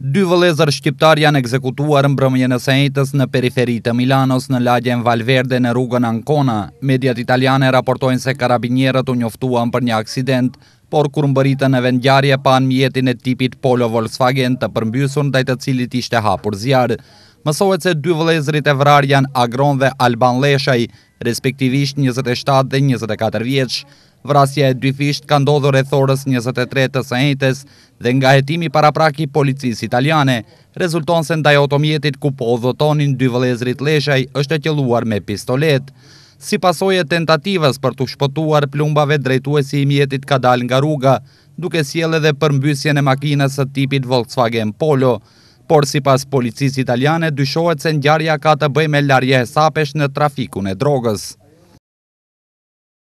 Dy vëlezër shqiptar janë ekzekutuar në brëmjën e sejtës në periferi të Milanos në lagje në Valverde në rrugën Ancona. Mediat italiane raportojnë se karabinjerët u njoftuan për një aksident, por kur më bërita në vendjarje pa në mjetin e tipit Polo Volkswagen të përmbysun dhe të cilit ishte hapur zjarë. Mësohet se dy vëlezërit e vrar janë Agron dhe Alban Leshaj, respektivisht 27 dhe 24 vjeqë. Vrasja e dyfisht ka ndodhur e thorës 23 të sëhetes dhe nga jetimi praki policisë italiane, rezulton se ndaj automjetit ku po dhëtonin dy vëlezrit leshaj është e me pistolet. Si pasoje tentativës për të shpotuar plumbave drejtuesi i mjetit ka dal nga rruga, duke siel edhe përmbysjen e makinës të tipit Volkswagen Polo, por si pas policisë italiane dyshohet se njarja ka të bëj me larje e sapesh në trafikun e drogës.